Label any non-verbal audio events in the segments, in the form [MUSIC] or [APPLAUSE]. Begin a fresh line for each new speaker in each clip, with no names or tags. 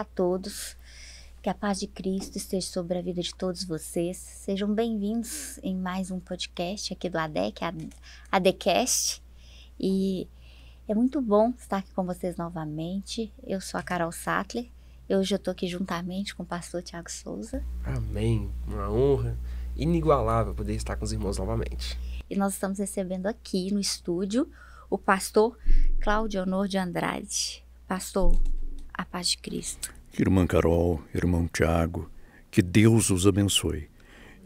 a todos. Que a paz de Cristo esteja sobre a vida de todos vocês. Sejam bem-vindos em mais um podcast aqui do ADEC, ADECast. E é muito bom estar aqui com vocês novamente. Eu sou a Carol Sattler. Hoje eu estou aqui juntamente com o pastor Tiago Souza.
Amém. Uma honra inigualável poder estar com os irmãos novamente.
E nós estamos recebendo aqui no estúdio o pastor Claudio Honor de Andrade. Pastor, a paz de Cristo.
Irmã Carol, irmão Tiago, que Deus os abençoe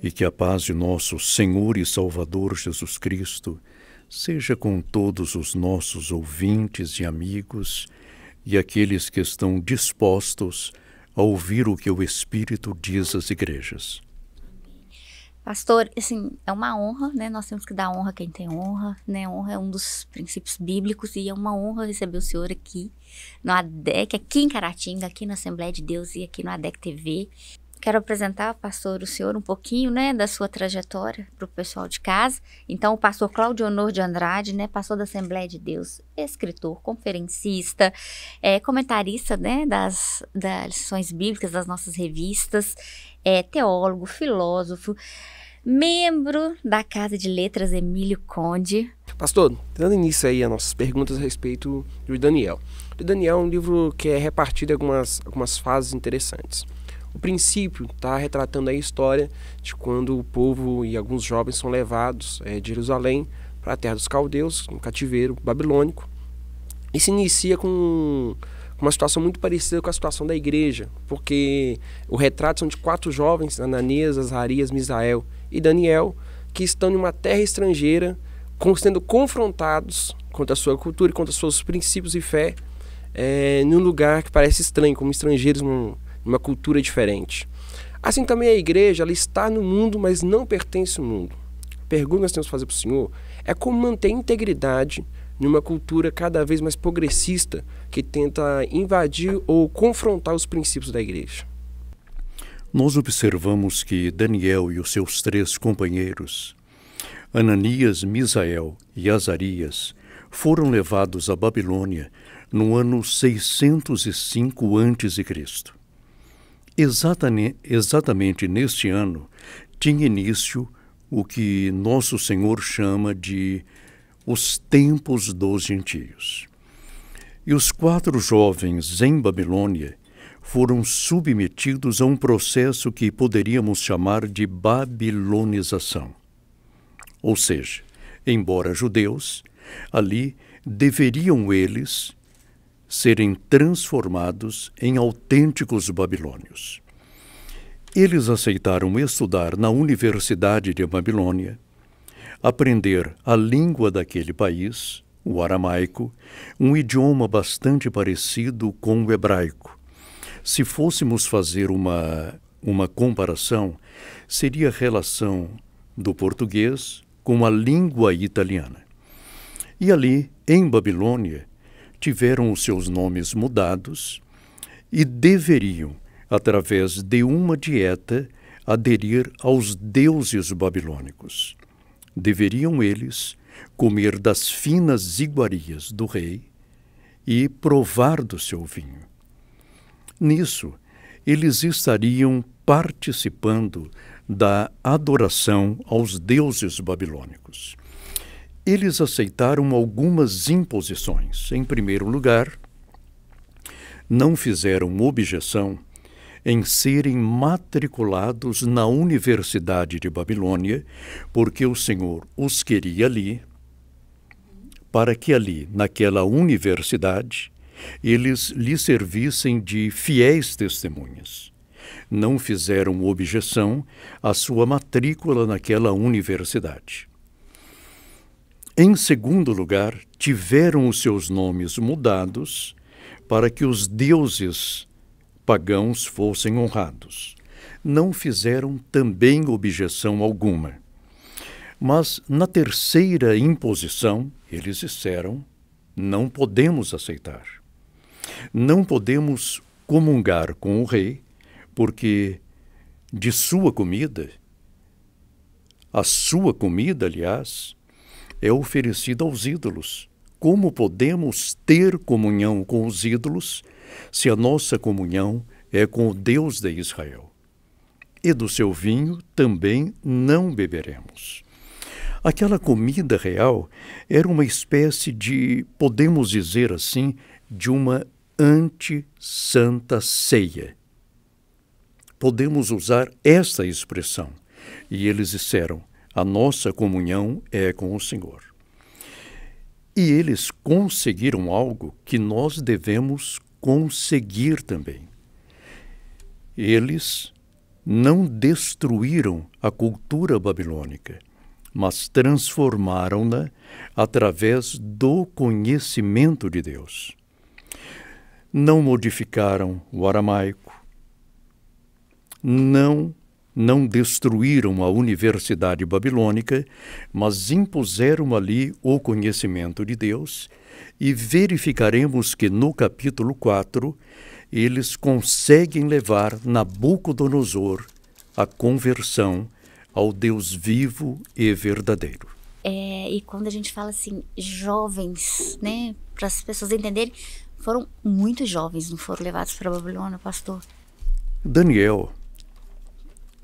e que a paz de nosso Senhor e Salvador Jesus Cristo seja com todos os nossos ouvintes e amigos e aqueles que estão dispostos a ouvir o que o Espírito diz às igrejas.
Pastor, assim, é uma honra, né? Nós temos que dar honra a quem tem honra, né? Honra é um dos princípios bíblicos e é uma honra receber o senhor aqui no ADEC, aqui em Caratinga, aqui na Assembleia de Deus e aqui no ADEC TV. Quero apresentar, pastor, o senhor um pouquinho, né, da sua trajetória para o pessoal de casa. Então, o pastor Cláudio Honor de Andrade, né, pastor da Assembleia de Deus, escritor, conferencista, é, comentarista, né, das, das lições bíblicas das nossas revistas, é, teólogo, filósofo, membro da Casa de Letras Emílio Conde.
Pastor, dando início aí a nossas perguntas a respeito do Daniel. O Daniel é um livro que é repartido em algumas, algumas fases interessantes. O princípio está retratando a história de quando o povo e alguns jovens são levados é, de Jerusalém para a terra dos caldeus, um cativeiro babilônico, e se inicia com uma situação muito parecida com a situação da igreja, porque o retrato são de quatro jovens, Ananias, Azarias, Misael e Daniel, que estão em uma terra estrangeira, sendo confrontados contra a sua cultura e contra os seus princípios e fé, é, num lugar que parece estranho, como estrangeiros num, uma cultura diferente. Assim também a igreja, ela está no mundo, mas não pertence ao mundo. A pergunta que nós temos que fazer para o Senhor é como manter integridade numa cultura cada vez mais progressista que tenta invadir ou confrontar os princípios da igreja.
Nós observamos que Daniel e os seus três companheiros, Ananias, Misael e Azarias, foram levados à Babilônia no ano 605 a.C. Exatamente, exatamente neste ano tinha início o que Nosso Senhor chama de os tempos dos gentios. E os quatro jovens em Babilônia foram submetidos a um processo que poderíamos chamar de babilonização. Ou seja, embora judeus, ali deveriam eles serem transformados em autênticos babilônios. Eles aceitaram estudar na Universidade de Babilônia, aprender a língua daquele país, o aramaico, um idioma bastante parecido com o hebraico. Se fôssemos fazer uma, uma comparação, seria a relação do português com a língua italiana. E ali, em Babilônia, tiveram os seus nomes mudados e deveriam, através de uma dieta, aderir aos deuses babilônicos. Deveriam eles comer das finas iguarias do rei e provar do seu vinho. Nisso, eles estariam participando da adoração aos deuses babilônicos eles aceitaram algumas imposições. Em primeiro lugar, não fizeram objeção em serem matriculados na Universidade de Babilônia, porque o Senhor os queria ali, para que ali, naquela universidade, eles lhe servissem de fiéis testemunhas. Não fizeram objeção à sua matrícula naquela universidade. Em segundo lugar, tiveram os seus nomes mudados para que os deuses pagãos fossem honrados. Não fizeram também objeção alguma. Mas na terceira imposição, eles disseram: não podemos aceitar. Não podemos comungar com o rei, porque de sua comida, a sua comida, aliás, é oferecida aos ídolos. Como podemos ter comunhão com os ídolos se a nossa comunhão é com o Deus de Israel? E do seu vinho também não beberemos. Aquela comida real era uma espécie de, podemos dizer assim, de uma anti-santa ceia. Podemos usar esta expressão. E eles disseram: a nossa comunhão é com o Senhor. E eles conseguiram algo que nós devemos conseguir também. Eles não destruíram a cultura babilônica, mas transformaram-na através do conhecimento de Deus. Não modificaram o aramaico, não não destruíram a Universidade Babilônica, mas impuseram ali o conhecimento de Deus, e verificaremos que no capítulo 4 eles conseguem levar Nabucodonosor à conversão ao Deus vivo e verdadeiro.
É, e quando a gente fala assim, jovens, né, para as pessoas entenderem, foram muito jovens, não foram levados para Babilônia, pastor?
Daniel,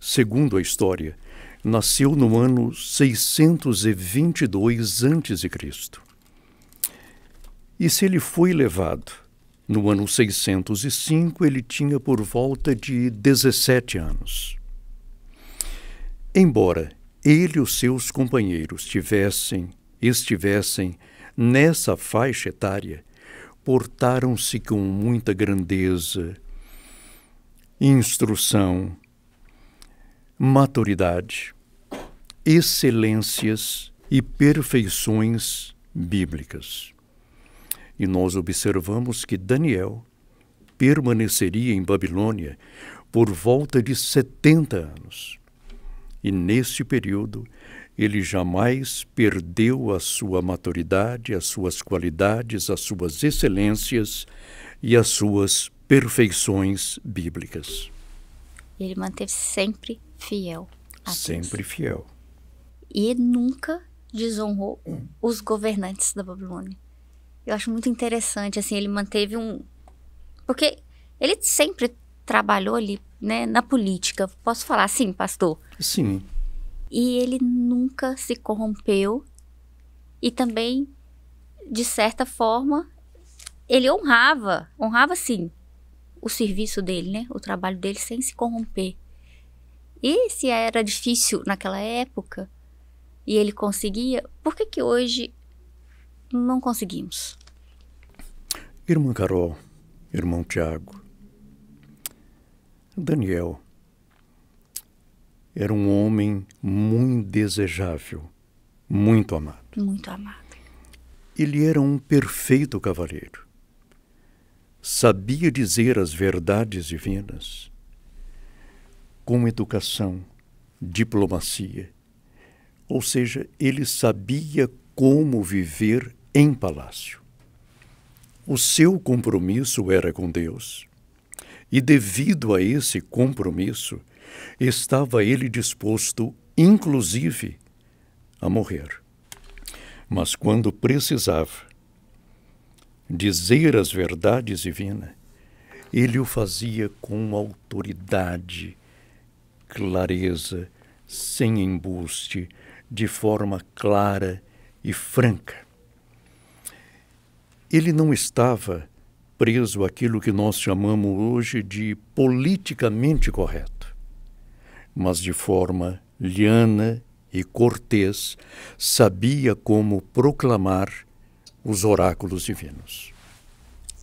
segundo a história, nasceu no ano 622 a.C. E se ele foi levado no ano 605, ele tinha por volta de 17 anos. Embora ele e os seus companheiros tivessem, estivessem nessa faixa etária, portaram-se com muita grandeza, instrução, maturidade, excelências e perfeições bíblicas. E nós observamos que Daniel permaneceria em Babilônia por volta de 70 anos. E nesse período, ele jamais perdeu a sua maturidade, as suas qualidades, as suas excelências e as suas perfeições bíblicas.
Ele manteve sempre fiel.
A Sempre Deus. fiel.
E nunca desonrou hum. os governantes da Babilônia. Eu acho muito interessante, assim, ele manteve um. Porque ele sempre trabalhou ali, né, na política. Posso falar assim, pastor? Sim. E ele nunca se corrompeu. E também, de certa forma, ele honrava, honrava sim, o serviço dele, né, o trabalho dele sem se corromper. E se era difícil naquela época e ele conseguia, por que, que hoje não conseguimos?
Irmã Carol, irmão Tiago, Daniel era um homem muito desejável, muito amado. Muito amado. Ele era um perfeito cavaleiro. Sabia dizer as verdades divinas com educação, diplomacia. Ou seja, ele sabia como viver em palácio. O seu compromisso era com Deus. E devido a esse compromisso, estava ele disposto, inclusive, a morrer. Mas quando precisava dizer as verdades divinas, ele o fazia com autoridade, clareza, sem embuste, de forma clara e franca. Ele não estava preso àquilo que nós chamamos hoje de politicamente correto, mas de forma liana e cortês, sabia como proclamar os oráculos divinos.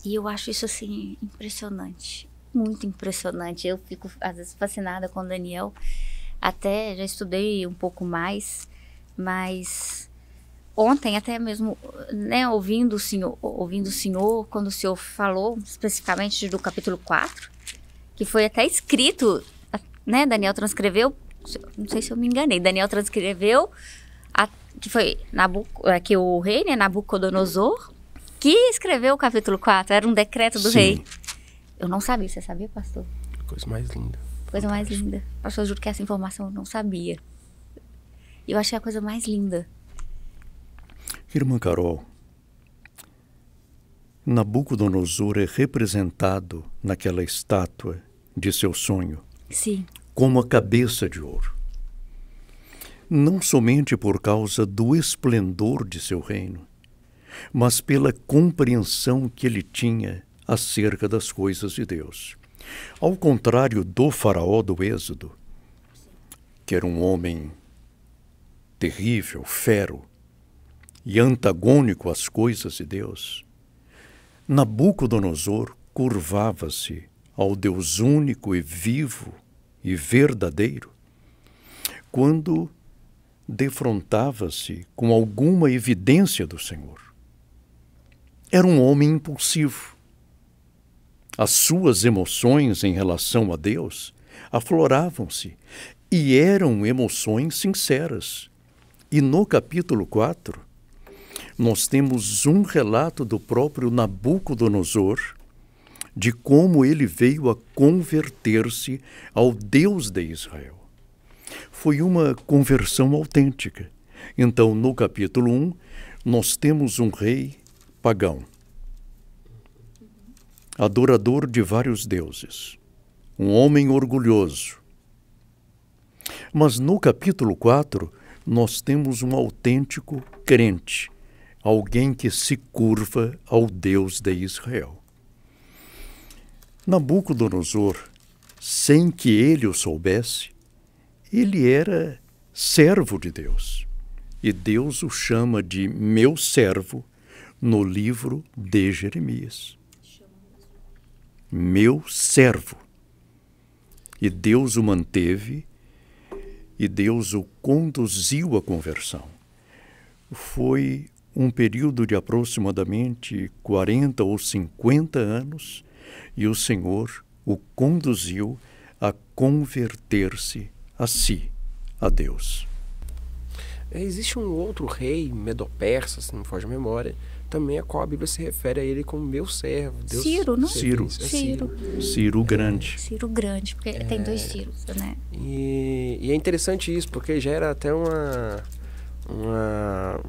E eu acho isso assim impressionante muito impressionante. Eu fico, às vezes, fascinada com o Daniel. Até já estudei um pouco mais, mas ontem até mesmo, né, ouvindo o senhor, ouvindo o senhor quando o senhor falou especificamente do capítulo 4, que foi até escrito, né, Daniel transcreveu, não sei se eu me enganei, Daniel transcreveu a, que foi é que o rei, né, Nabucodonosor, que escreveu o capítulo 4, era um decreto do Sim. rei. Eu não sabia, você sabia, pastor?
Coisa mais linda.
Coisa mais linda. Pastor, eu juro que essa informação eu não sabia. Eu achei a coisa mais linda.
Irmã Carol, Nabucodonosor é representado naquela estátua de seu sonho. Sim. Como a cabeça de ouro. Não somente por causa do esplendor de seu reino, mas pela compreensão que ele tinha acerca das coisas de Deus. Ao contrário do faraó do Êxodo, que era um homem terrível, fero e antagônico às coisas de Deus, Nabucodonosor curvava-se ao Deus único e vivo e verdadeiro quando defrontava-se com alguma evidência do Senhor. Era um homem impulsivo, as suas emoções em relação a Deus afloravam-se e eram emoções sinceras. E no capítulo 4, nós temos um relato do próprio Nabucodonosor de como ele veio a converter-se ao Deus de Israel. Foi uma conversão autêntica. Então, no capítulo 1, nós temos um rei pagão adorador de vários deuses, um homem orgulhoso. Mas no capítulo 4, nós temos um autêntico crente, alguém que se curva ao Deus de Israel. Nabucodonosor, sem que ele o soubesse, ele era servo de Deus. E Deus o chama de meu servo no livro de Jeremias meu servo. E Deus o manteve e Deus o conduziu à conversão. Foi um período de aproximadamente 40 ou 50 anos e o Senhor o conduziu a converter-se a si, a Deus.
Existe um outro rei medo-persa, se não me foge a memória, também a qual a Bíblia se refere a ele como meu servo. Deus Ciro, não? Né?
Ciro. É Ciro. Ciro. Ciro Grande. É.
Ciro Grande, porque é. tem dois é. Ciros, né?
E, e, é interessante isso, porque gera até uma, uma,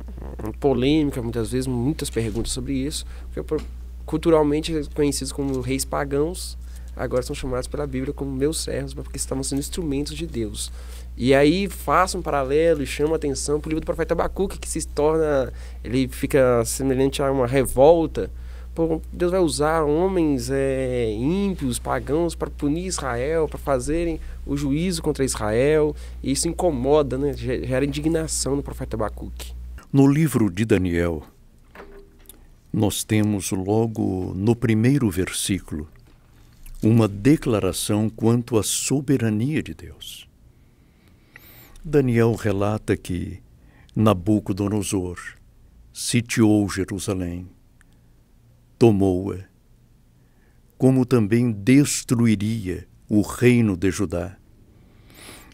uma, polêmica, muitas vezes, muitas perguntas sobre isso, porque culturalmente conhecidos como reis pagãos, agora são chamados pela Bíblia como meus servos, porque estavam sendo instrumentos de Deus. E aí faça um paralelo e chama atenção para o livro do profeta Abacuque, que se torna, ele fica semelhante a uma revolta. Deus vai usar homens é, ímpios, pagãos, para punir Israel, para fazerem o juízo contra Israel. E isso incomoda, né? gera indignação no profeta Abacuque.
No livro de Daniel, nós temos logo no primeiro versículo uma declaração quanto à soberania de Deus. Daniel relata que Nabucodonosor sitiou Jerusalém, tomou-a, como também destruiria o reino de Judá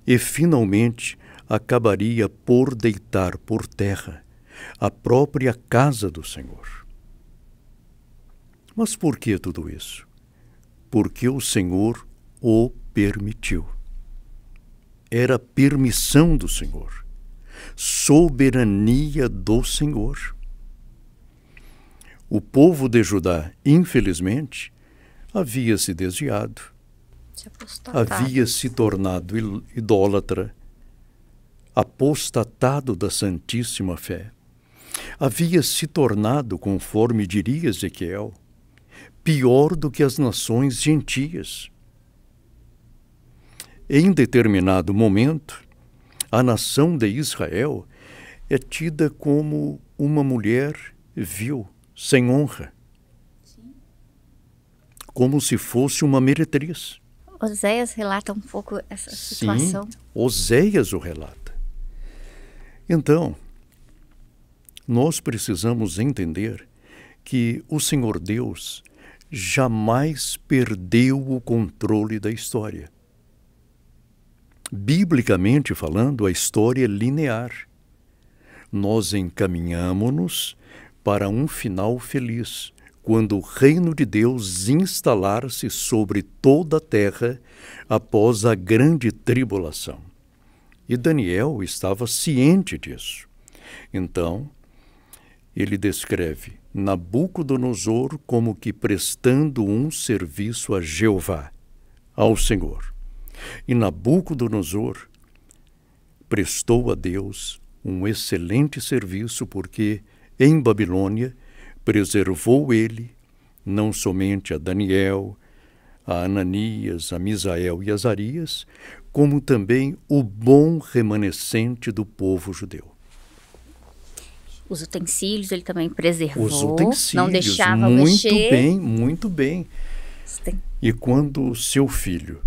e finalmente acabaria por deitar por terra a própria casa do Senhor. Mas por que tudo isso? porque o Senhor o permitiu. Era permissão do Senhor, soberania do Senhor. O povo de Judá, infelizmente, havia se desviado, se havia se tornado idólatra, apostatado da Santíssima Fé, havia se tornado, conforme diria Ezequiel, pior do que as nações gentias. Em determinado momento, a nação de Israel é tida como uma mulher vil, sem honra, como se fosse uma meretriz.
Oséias relata um pouco essa situação.
Oséias o relata. Então, nós precisamos entender que o Senhor Deus jamais perdeu o controle da história. Biblicamente falando, a história é linear. Nós encaminhamos-nos para um final feliz, quando o reino de Deus instalar-se sobre toda a terra após a grande tribulação. E Daniel estava ciente disso. Então, ele descreve Nabucodonosor como que prestando um serviço a Jeová, ao Senhor. E Nabucodonosor prestou a Deus um excelente serviço, porque em Babilônia preservou ele não somente a Daniel, a Ananias, a Misael e a Azarias, como também o bom remanescente do povo judeu.
Os utensílios ele também preservou. Os utensílios, não deixava muito mexer. bem,
muito bem. E quando seu filho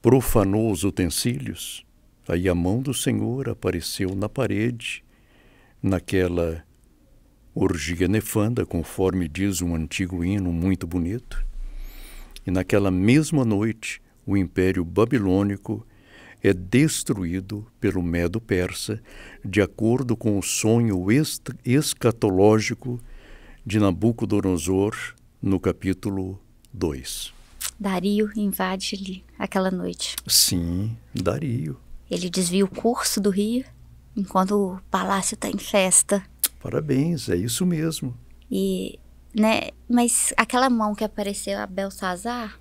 profanou os utensílios, aí a mão do Senhor apareceu na parede, naquela orgia nefanda, conforme diz um antigo hino muito bonito. E naquela mesma noite, o Império Babilônico é destruído pelo Medo-Persa, de acordo com o sonho escatológico de Nabucodonosor no capítulo 2.
Dario invade-lhe aquela noite.
Sim, Dario.
Ele desvia o curso do rio enquanto o palácio está em festa.
Parabéns, é isso mesmo. E,
né, mas aquela mão que apareceu a Belsazar,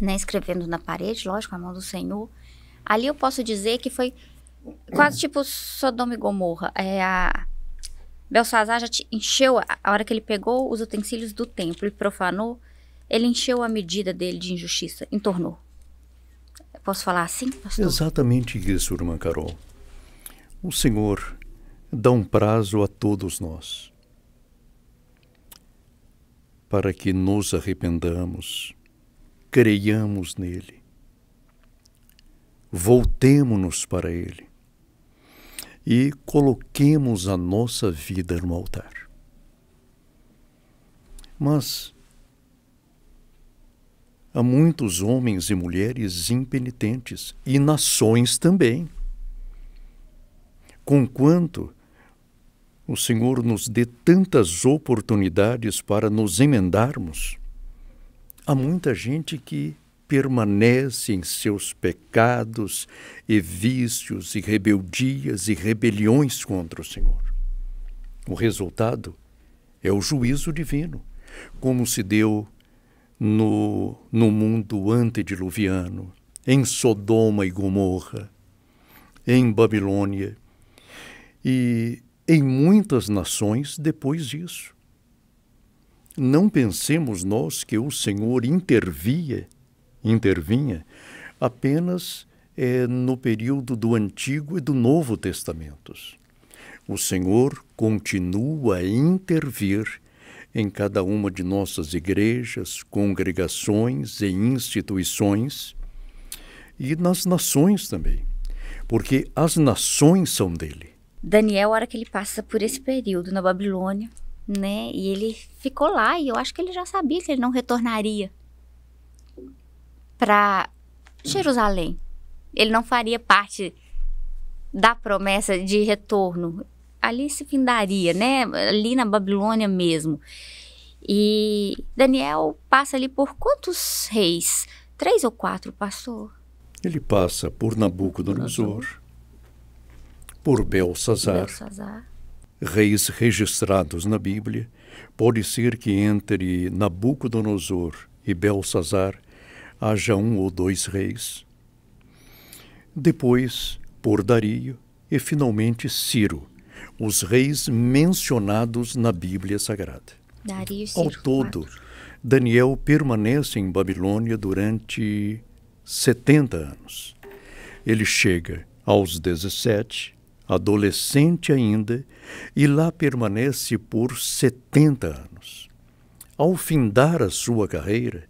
né, escrevendo na parede, lógico, a mão do Senhor, Ali eu posso dizer que foi quase tipo Sodoma e Gomorra. É a Belsazar já encheu, a hora que ele pegou os utensílios do templo e profanou, ele encheu a medida dele de injustiça, entornou. Posso falar assim, pastor?
Exatamente isso, irmã Carol. O Senhor dá um prazo a todos nós para que nos arrependamos, creiamos nele voltemo-nos para Ele e coloquemos a nossa vida no altar. Mas há muitos homens e mulheres impenitentes e nações também. Conquanto o Senhor nos dê tantas oportunidades para nos emendarmos, há muita gente que permanece em seus pecados e vícios e rebeldias e rebeliões contra o Senhor. O resultado é o juízo divino, como se deu no, no mundo antediluviano, em Sodoma e Gomorra, em Babilônia e em muitas nações depois disso. Não pensemos nós que o Senhor intervia intervinha apenas é, no período do Antigo e do Novo Testamentos. O Senhor continua a intervir em cada uma de nossas igrejas, congregações e instituições e nas nações também, porque as nações são dele.
Daniel, a hora que ele passa por esse período na Babilônia, né? E ele ficou lá e eu acho que ele já sabia que ele não retornaria para Jerusalém. Ele não faria parte da promessa de retorno. Ali se findaria, né? Ali na Babilônia mesmo. E Daniel passa ali por quantos reis? Três ou quatro, pastor?
Ele passa por Nabucodonosor, por Belsazar, Belsazar, reis registrados na Bíblia. Pode ser que entre Nabucodonosor e Belsazar haja um ou dois reis. Depois, por Dario e finalmente Ciro, os reis mencionados na Bíblia Sagrada. Dario, Ciro, Ao todo, quatro. Daniel permanece em Babilônia durante 70 anos. Ele chega aos 17, adolescente ainda, e lá permanece por 70 anos. Ao findar a sua carreira,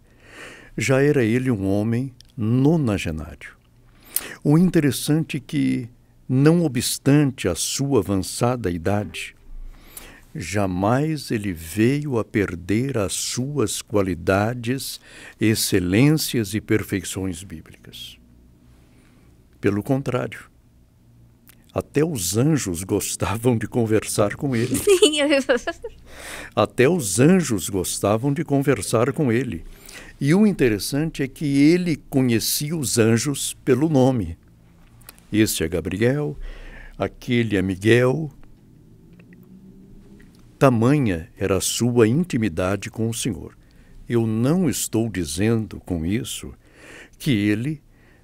já era ele um homem nonagenário. O interessante é que, não obstante a sua avançada idade, jamais ele veio a perder as suas qualidades, excelências e perfeições bíblicas. Pelo contrário, até os anjos gostavam de conversar com ele. Até os anjos gostavam de conversar com ele. E o interessante é que ele conhecia os anjos pelo nome. Este é Gabriel, aquele é Miguel. Tamanha era a sua intimidade com o Senhor. Eu não estou dizendo com isso que ele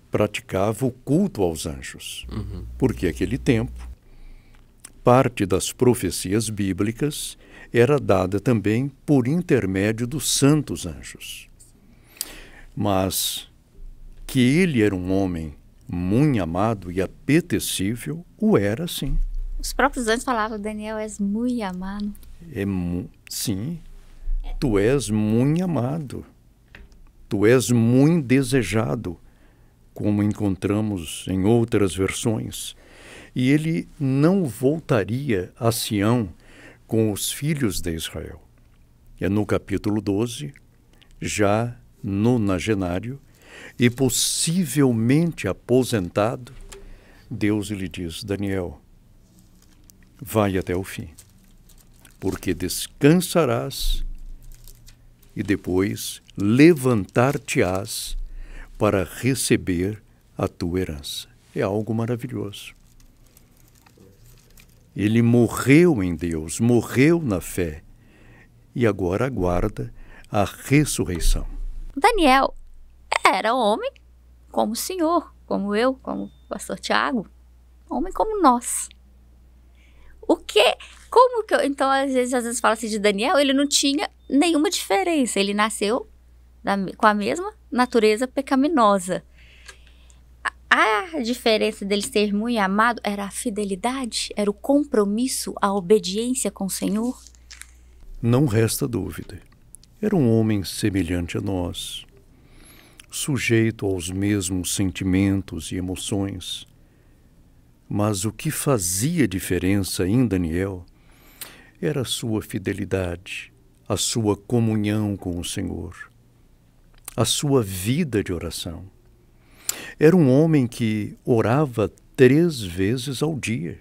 praticava o culto aos anjos, uhum. porque aquele tempo parte das profecias bíblicas era dada também por intermédio dos santos anjos mas que ele era um homem muito amado e apetecível, o era sim. Os
próprios anjos falavam, Daniel, és muito amado.
É, sim, tu és muito amado, tu és muito desejado, como encontramos em outras versões. E ele não voltaria a Sião com os filhos de Israel. É no capítulo 12, já nonagenário e possivelmente aposentado, Deus lhe diz: Daniel, vai até o fim, porque descansarás e depois levantar-te-ás para receber a tua herança. É algo maravilhoso. Ele morreu em Deus, morreu na fé e agora aguarda a ressurreição.
Daniel era homem como o senhor, como eu, como o pastor Tiago, homem como nós. O que? Como que eu, então às vezes às vezes fala assim de Daniel, ele não tinha nenhuma diferença, ele nasceu da, com a mesma natureza pecaminosa. A, a diferença dele ser muito amado era a fidelidade, era o compromisso, a obediência com o Senhor.
Não resta dúvida era um homem semelhante a nós, sujeito aos mesmos sentimentos e emoções. Mas o que fazia diferença em Daniel era a sua fidelidade, a sua comunhão com o Senhor, a sua vida de oração. Era um homem que orava três vezes ao dia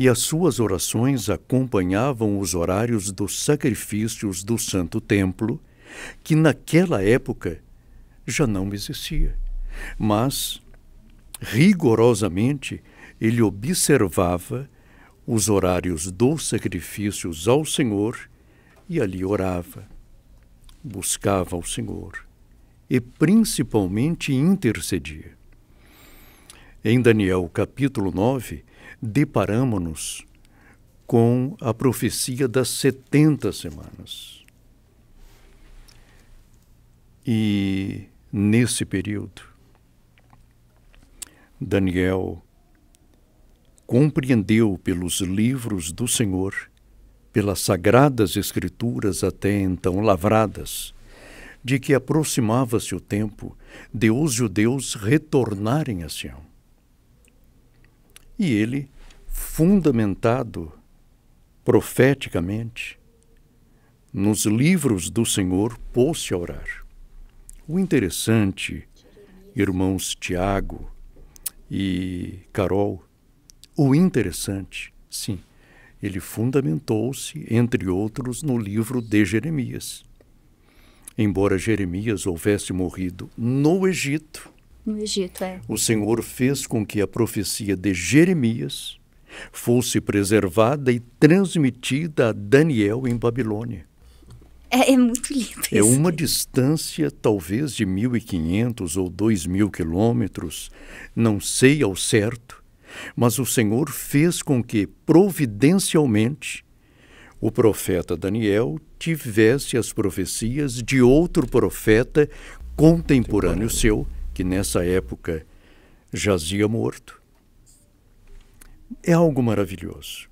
e as suas orações acompanhavam os horários dos sacrifícios do Santo Templo, que naquela época já não existia. Mas, rigorosamente, ele observava os horários dos sacrifícios ao Senhor e ali orava, buscava ao Senhor e principalmente intercedia. Em Daniel capítulo 9, deparamos-nos com a profecia das 70 semanas. E nesse período, Daniel compreendeu pelos livros do Senhor, pelas sagradas escrituras até então lavradas, de que aproximava-se o tempo de os judeus retornarem a Sião. E ele, fundamentado profeticamente nos livros do Senhor, pôs-se a orar. O interessante, irmãos Tiago e Carol, o interessante, sim, ele fundamentou-se, entre outros, no livro de Jeremias. Embora Jeremias houvesse morrido no Egito,
no Egito. É. O
Senhor fez com que a profecia de Jeremias fosse preservada e transmitida a Daniel em Babilônia.
É, é muito lindo é isso. É uma
distância talvez de 1.500 ou 2.000 quilômetros, não sei ao certo, mas o Senhor fez com que, providencialmente, o profeta Daniel tivesse as profecias de outro profeta contemporâneo, contemporâneo. seu, que nessa época jazia morto, é algo maravilhoso.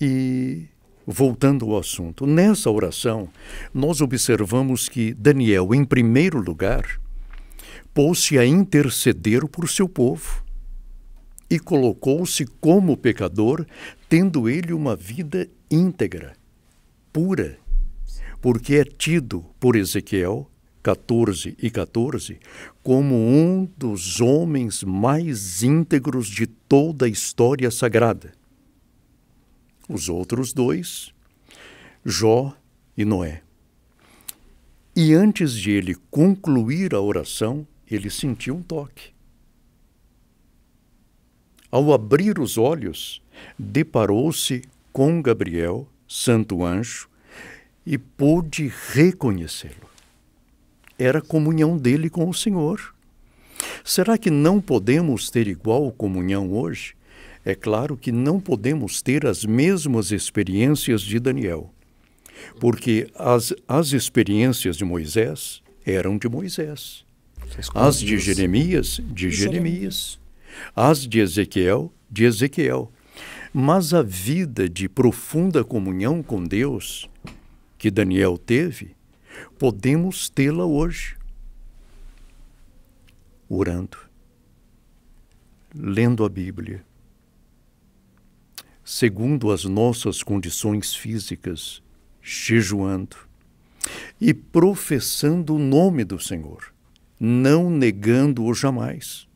E voltando ao assunto, nessa oração nós observamos que Daniel, em primeiro lugar, pôs-se a interceder por seu povo e colocou-se como pecador, tendo ele uma vida íntegra, pura, porque é tido por Ezequiel 14 e 14, como um dos homens mais íntegros de toda a história sagrada. Os outros dois, Jó e Noé. E antes de ele concluir a oração, ele sentiu um toque. Ao abrir os olhos, deparou-se com Gabriel, santo anjo, e pôde reconhecê-lo era a comunhão dele com o Senhor. Será que não podemos ter igual comunhão hoje? É claro que não podemos ter as mesmas experiências de Daniel, porque as, as experiências de Moisés eram de Moisés, as de Jeremias, de Jeremias, as de Ezequiel, de Ezequiel. Mas a vida de profunda comunhão com Deus que Daniel teve Podemos tê-la hoje, orando, lendo a Bíblia, segundo as nossas condições físicas, jejuando e professando o nome do Senhor, não negando-o jamais.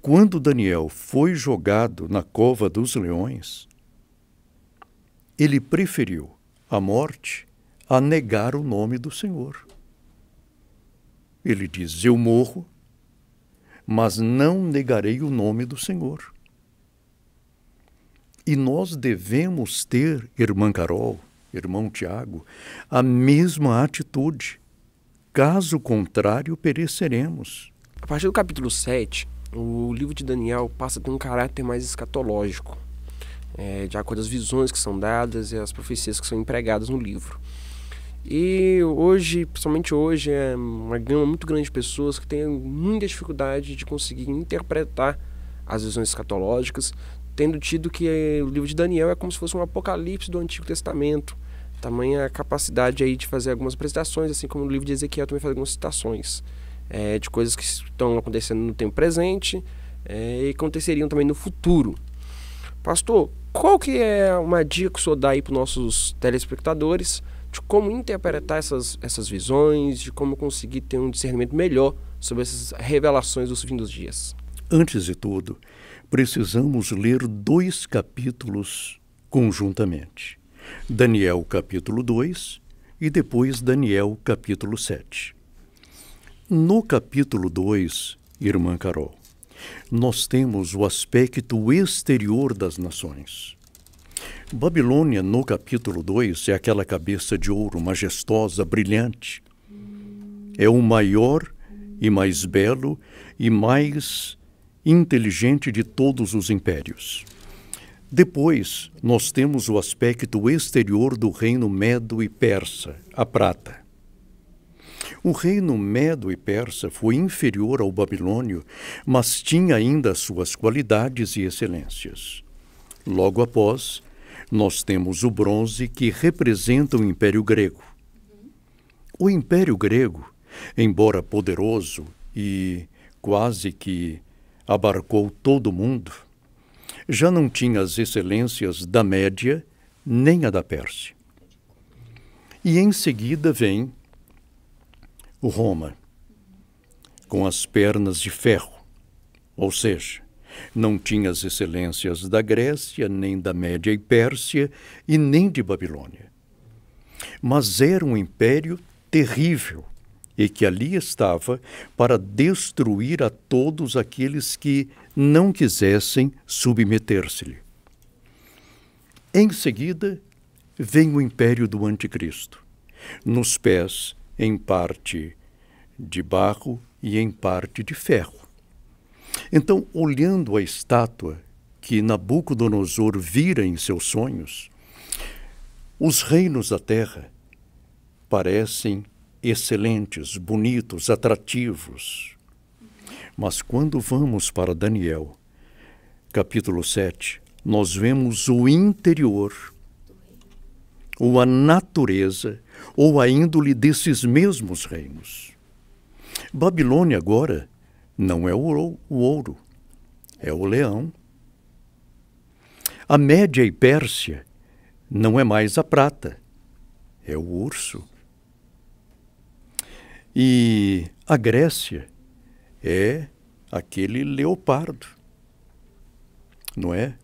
Quando Daniel foi jogado na cova dos leões, ele preferiu a morte a negar o nome do Senhor. Ele diz: Eu morro, mas não negarei o nome do Senhor. E nós devemos ter, irmã Carol, irmão Tiago, a mesma atitude. Caso contrário, pereceremos. A partir do capítulo 7,
o livro de Daniel passa a ter um caráter mais escatológico, é, de acordo com as visões que são dadas e as profecias que são empregadas no livro. E hoje, principalmente hoje, é uma gama muito grande de pessoas que têm muita dificuldade de conseguir interpretar as visões escatológicas, tendo tido que eh, o livro de Daniel é como se fosse um apocalipse do Antigo Testamento. Tamanha a capacidade aí de fazer algumas apresentações, assim como o livro de Ezequiel também faz algumas citações é, de coisas que estão acontecendo no tempo presente é, e aconteceriam também no futuro. Pastor, qual que é uma dica que o senhor dá aí para os nossos telespectadores de como interpretar essas, essas visões, de como conseguir ter um discernimento melhor sobre essas revelações dos fim dos dias.
Antes de tudo, precisamos ler dois capítulos conjuntamente. Daniel capítulo 2 e depois Daniel capítulo 7. No capítulo 2, irmã Carol, nós temos o aspecto exterior das nações. Babilônia, no capítulo 2, é aquela cabeça de ouro majestosa, brilhante. É o maior e mais belo e mais inteligente de todos os impérios. Depois, nós temos o aspecto exterior do reino medo e persa, a prata. O reino medo e persa foi inferior ao babilônio, mas tinha ainda suas qualidades e excelências. Logo após, nós temos o bronze que representa o Império Grego. O Império Grego, embora poderoso e quase que abarcou todo o mundo, já não tinha as excelências da Média nem a da Pérsia. E em seguida vem Roma, com as pernas de ferro, ou seja, não tinha as excelências da Grécia, nem da Média e Pérsia, e nem de Babilônia. Mas era um império terrível e que ali estava para destruir a todos aqueles que não quisessem submeter-se-lhe. Em seguida, vem o império do Anticristo, nos pés, em parte de barro e em parte de ferro. Então, olhando a estátua que Nabucodonosor vira em seus sonhos, os reinos da terra parecem excelentes, bonitos, atrativos. Mas quando vamos para Daniel, capítulo 7, nós vemos o interior, ou a natureza, ou a índole desses mesmos reinos. Babilônia agora não é o ouro, é o leão. A Média e Pérsia não é mais a prata, é o urso. E a Grécia é aquele leopardo, não é?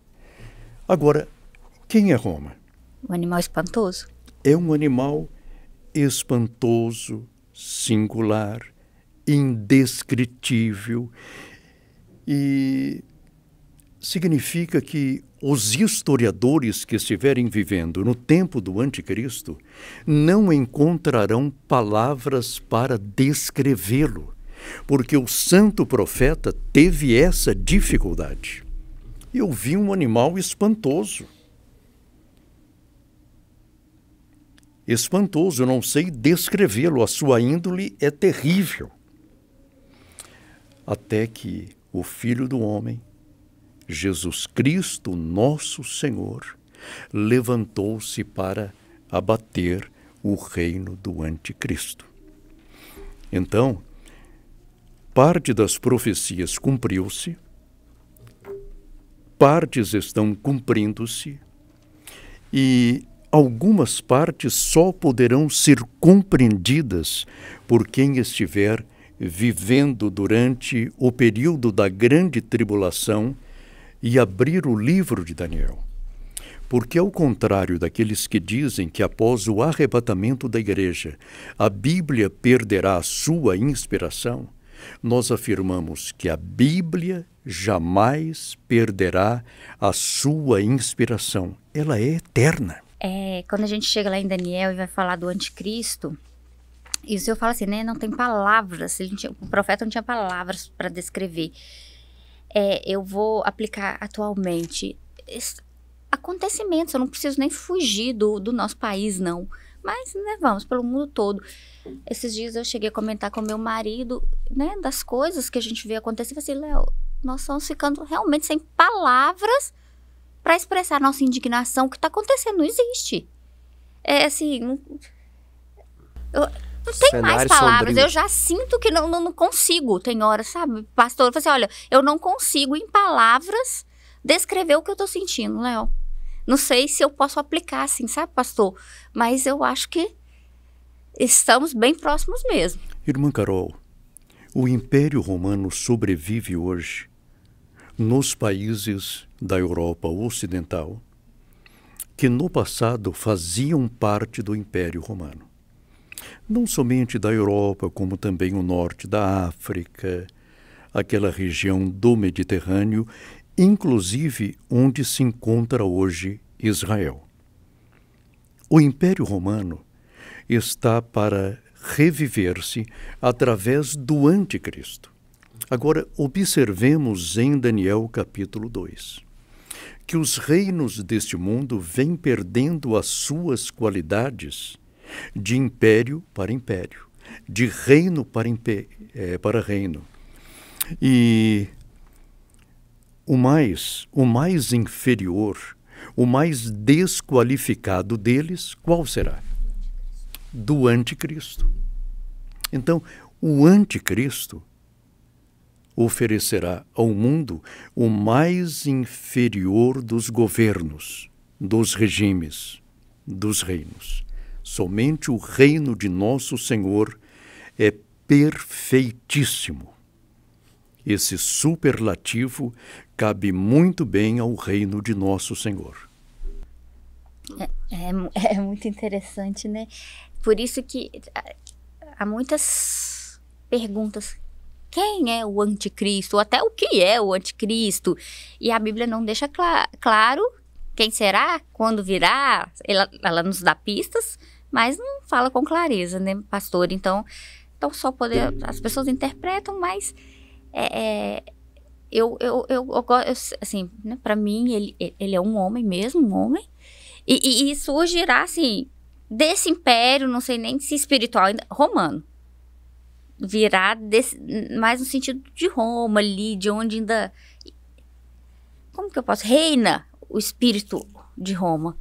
Agora, quem é Roma?
Um animal espantoso.
É um animal espantoso, singular, indescritível e significa que os historiadores que estiverem vivendo no tempo do Anticristo não encontrarão palavras para descrevê-lo, porque o santo profeta teve essa dificuldade. Eu vi um animal espantoso. Espantoso, eu não sei descrevê-lo, a sua índole é terrível até que o Filho do Homem, Jesus Cristo, nosso Senhor, levantou-se para abater o reino do Anticristo. Então, parte das profecias cumpriu-se, partes estão cumprindo-se e algumas partes só poderão ser compreendidas por quem estiver vivendo durante o período da grande tribulação e abrir o livro de Daniel. Porque, ao contrário daqueles que dizem que após o arrebatamento da igreja a Bíblia perderá a sua inspiração, nós afirmamos que a Bíblia jamais perderá a sua inspiração. Ela é eterna.
É, quando a gente chega lá em Daniel e vai falar do anticristo, e o Senhor fala assim, né? Não tem palavras. tinha, o profeta não tinha palavras para descrever. É, eu vou aplicar atualmente acontecimentos. Eu não preciso nem fugir do, do nosso país, não. Mas, né, vamos pelo mundo todo. Esses dias eu cheguei a comentar com meu marido, né, das coisas que a gente vê acontecer. Eu assim, Léo, nós estamos ficando realmente sem palavras para expressar nossa indignação. O que está acontecendo não existe. É assim. Eu, não tem Cenário mais palavras. Sombrio. Eu já sinto que não, não, não consigo. Tem horas, sabe? Pastor, eu assim, olha, eu não consigo em palavras descrever o que eu tô sentindo, Léo. Né, não sei se eu posso aplicar assim, sabe, pastor? Mas eu acho que estamos bem próximos mesmo.
Irmã Carol, o Império Romano sobrevive hoje nos países da Europa Ocidental que no passado faziam parte do Império Romano não somente da Europa, como também o norte da África, aquela região do Mediterrâneo, inclusive onde se encontra hoje Israel. O Império Romano está para reviver-se através do Anticristo. Agora, observemos em Daniel capítulo 2 que os reinos deste mundo vêm perdendo as suas qualidades de império para império, de reino para, impé é, eh, para reino. E o mais, o mais inferior, o mais desqualificado deles, qual será? Do anticristo. Então, o anticristo oferecerá ao mundo o mais inferior dos governos, dos regimes, dos reinos. Somente o reino de nosso Senhor é perfeitíssimo. Esse superlativo cabe muito bem ao reino de nosso Senhor.
É, é, [LAUGHS] é muito interessante, né? Por isso que ah, há muitas perguntas. Quem é o anticristo? Ou até o que é o anticristo? E a Bíblia não deixa cl claro quem será, quando virá. Ela, ela nos dá pistas, mas não fala com clareza, né, pastor? Então, então só poder. É. As pessoas interpretam, mas é, é, eu, eu, eu, eu, assim, né, para mim, ele, ele é um homem mesmo, um homem. E, e, e, surgirá, assim, desse império, não sei nem se espiritual ainda, romano. Virá desse, mais no sentido de Roma ali, de onde ainda. Como que eu posso? Reina o espírito de Roma.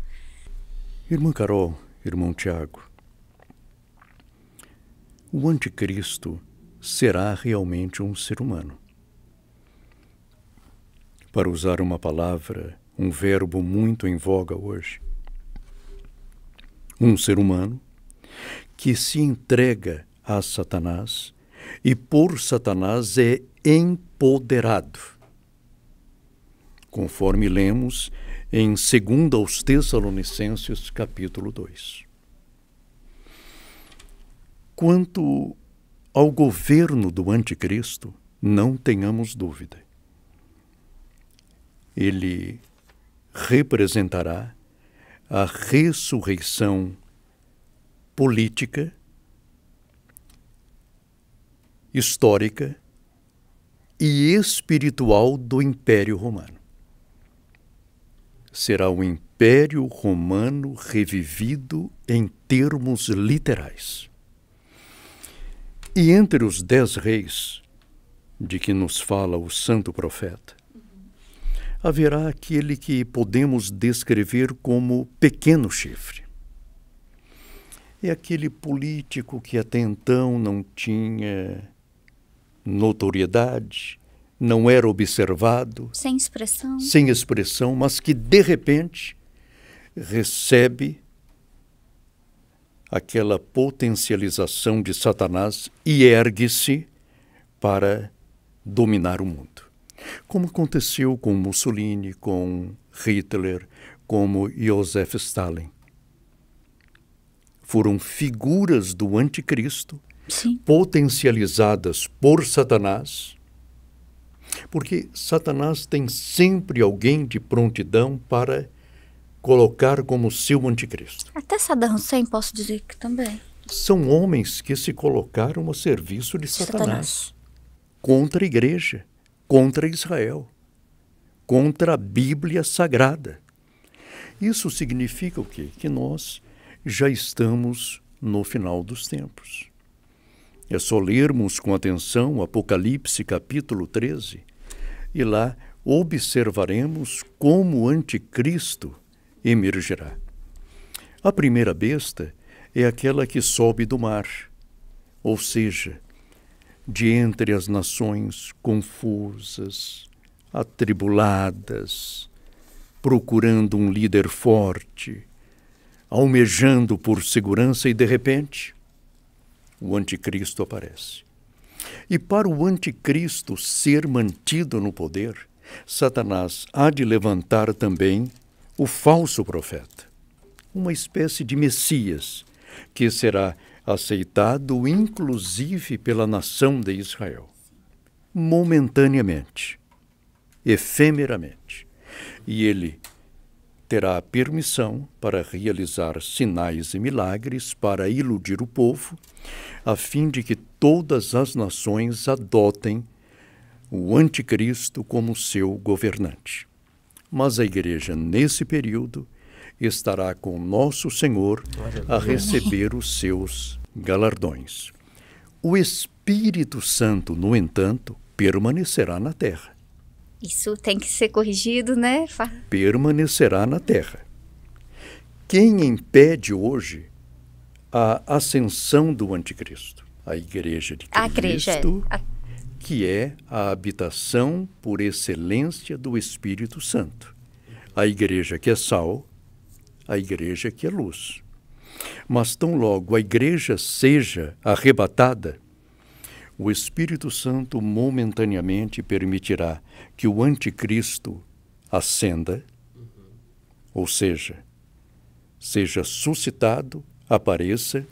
Irmã Carol, irmão Tiago. O anticristo será realmente um ser humano. Para usar uma palavra, um verbo muito em voga hoje. Um ser humano que se entrega a Satanás e por Satanás é empoderado. Conforme lemos em 2 aos Tessalonicenses, capítulo 2. Quanto ao governo do anticristo, não tenhamos dúvida. Ele representará a ressurreição política, histórica e espiritual do Império Romano será o Império Romano revivido em termos literais. E entre os dez reis, de que nos fala o santo profeta, haverá aquele que podemos descrever como pequeno chifre. É aquele político que até então não tinha notoriedade, não era observado, sem
expressão, sem
expressão, mas que de repente recebe aquela potencialização de Satanás e ergue-se para dominar o mundo. Como aconteceu com Mussolini, com Hitler, como Joseph Stalin. Foram figuras do anticristo Sim. potencializadas por Satanás porque Satanás tem sempre alguém de prontidão para colocar como seu anticristo.
Até Saddam Hussein posso dizer que também.
São homens que se colocaram a serviço de Satanás, Satanás. contra a igreja, contra Israel, contra a Bíblia Sagrada. Isso significa o quê? Que nós já estamos no final dos tempos. É só lermos com atenção Apocalipse capítulo 13 e lá observaremos como o anticristo emergirá. A primeira besta é aquela que sobe do mar, ou seja, de entre as nações confusas, atribuladas, procurando um líder forte, almejando por segurança e de repente o anticristo aparece. E para o anticristo ser mantido no poder, Satanás há de levantar também o falso profeta, uma espécie de Messias, que será aceitado inclusive pela nação de Israel, momentaneamente, efemeramente. E ele terá permissão para realizar sinais e milagres, para iludir o povo, a fim de que todas as nações adotem o Anticristo como seu governante. Mas a igreja, nesse período, estará com nosso Senhor a receber os seus galardões. O Espírito Santo, no entanto, permanecerá na terra.
Isso tem que ser corrigido, né?
Permanecerá na terra. Quem impede hoje a ascensão do anticristo? A igreja de
é. Cristo, igreja.
que é a habitação por excelência do Espírito Santo. A igreja que é sal, a igreja que é luz. Mas tão logo a igreja seja arrebatada, o Espírito Santo momentaneamente permitirá que o anticristo ascenda, uhum. ou seja, seja suscitado, apareça,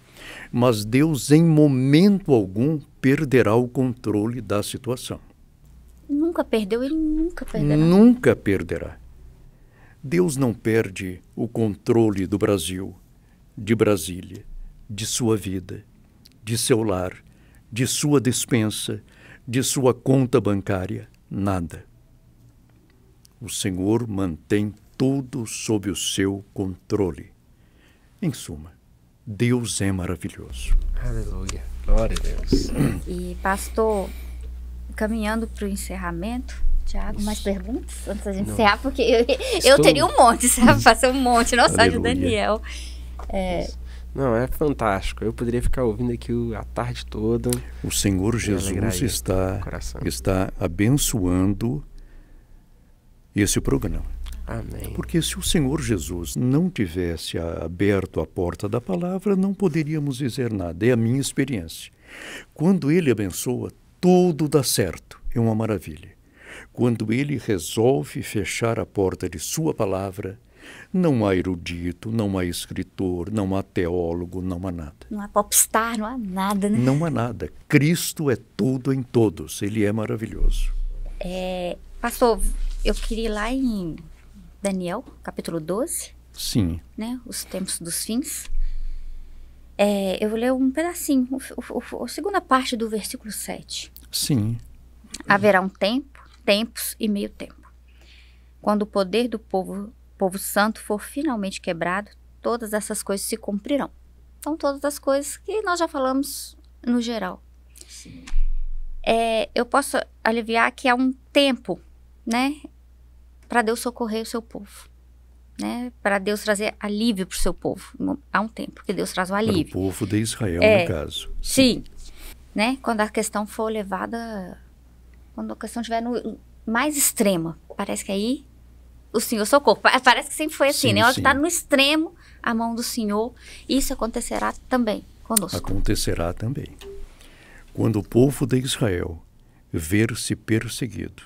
mas Deus em momento algum perderá o controle da situação.
Nunca perdeu, ele nunca perderá. Nunca
perderá. Deus não perde o controle do Brasil, de Brasília, de sua vida, de seu lar, de sua despensa, de sua conta bancária, nada. O Senhor mantém tudo sob o seu controle. Em suma, Deus é maravilhoso. Aleluia. Glória a
Deus.
E, pastor, caminhando para o encerramento, Tiago, mais perguntas antes da gente não. encerrar? Porque eu, Estou... eu teria um monte, sabe? Passei [LAUGHS] um monte, Nossa, o de Daniel.
É, não, é fantástico. Eu poderia ficar ouvindo aqui a tarde toda.
O Senhor Jesus está, está abençoando esse programa. Amém. Porque se o Senhor Jesus não tivesse aberto a porta da palavra, não poderíamos dizer nada. É a minha experiência. Quando ele abençoa, tudo dá certo. É uma maravilha. Quando ele resolve fechar a porta de sua palavra, não há erudito, não há escritor, não há teólogo, não há nada.
Não há popstar, não há nada, né? Não
há nada. Cristo é tudo em todos. Ele é maravilhoso.
É, pastor, eu queria ir lá em Daniel, capítulo 12. Sim. Né, os tempos dos fins. É, eu vou ler um pedacinho, o, o, a segunda parte do versículo 7. Sim. Haverá um tempo, tempos e meio tempo, quando o poder do povo povo santo for finalmente quebrado, todas essas coisas se cumprirão. Então, todas as coisas que nós já falamos no geral. É, eu posso aliviar que há um tempo, né, para Deus socorrer o seu povo, né, para Deus trazer alívio para o seu povo. Há um tempo que Deus traz o alívio. Para o povo de Israel, é, no caso. Sim, sim, né, quando a questão for levada, quando a questão estiver mais extrema, parece que aí o Senhor socorro. Parece que sempre foi assim, sim, né? Ela está no extremo, a mão do Senhor. Isso acontecerá também conosco.
Acontecerá também. Quando o povo de Israel ver-se perseguido,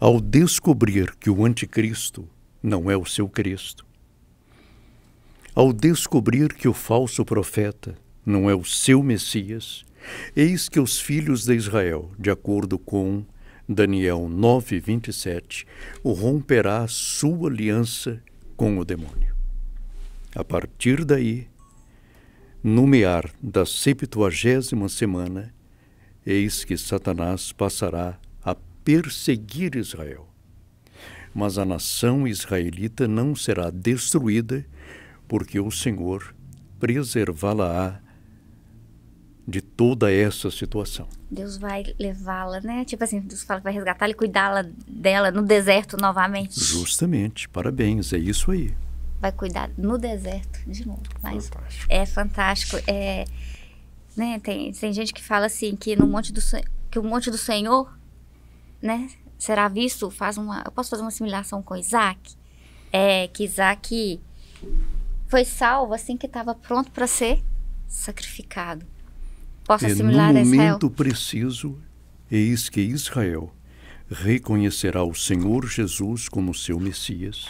ao descobrir que o anticristo não é o seu Cristo, ao descobrir que o falso profeta não é o seu Messias, eis que os filhos de Israel, de acordo com Daniel 9, 27, o romperá sua aliança com o demônio. A partir daí, nomear da septuagésima semana, eis que Satanás passará a perseguir Israel. Mas a nação israelita não será destruída, porque o Senhor preservá-la-á de toda essa situação.
Deus vai levá-la, né? Tipo assim, Deus fala que vai resgatá-la e cuidá-la dela no deserto novamente.
Justamente, parabéns, é isso aí.
Vai cuidar no deserto de novo. Mas fantástico. É fantástico. É, né, tem, tem gente que fala assim que no monte do que o monte do Senhor, né, será visto. Faz uma, eu posso fazer uma assimilação com Isaac, é, que Isaac foi salvo assim que estava pronto para ser sacrificado possa assimilar Israel. No momento
preciso, eis que Israel reconhecerá o Senhor Jesus como seu Messias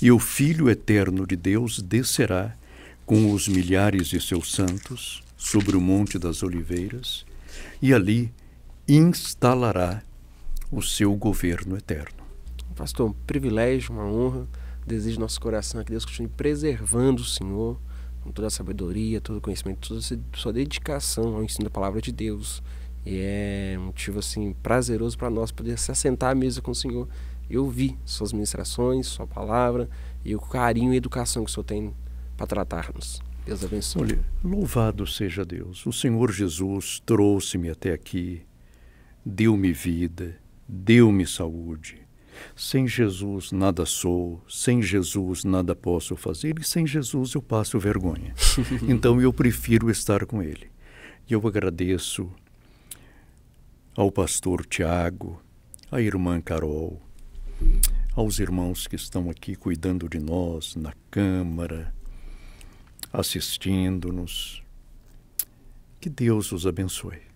e o Filho Eterno de Deus descerá com os milhares de seus santos sobre o Monte das Oliveiras e ali instalará o seu governo eterno.
Pastor, um privilégio, uma honra. Desejo nosso coração que Deus continue preservando o Senhor, com toda a sabedoria, todo o conhecimento, toda a sua dedicação ao ensino da palavra de Deus. E é um motivo assim prazeroso para nós poder se assentar à mesa com o Senhor e ouvir suas ministrações, sua palavra e o carinho e educação que o Senhor tem para tratarmos
Deus abençoe. Olha, louvado seja Deus. O Senhor Jesus trouxe-me até aqui, deu-me vida, deu-me saúde, sem Jesus nada sou, sem Jesus nada posso fazer e sem Jesus eu passo vergonha. [LAUGHS] então eu prefiro estar com Ele. E eu agradeço ao pastor Tiago, à irmã Carol, aos irmãos que estão aqui cuidando de nós na Câmara, assistindo-nos. Que Deus os abençoe.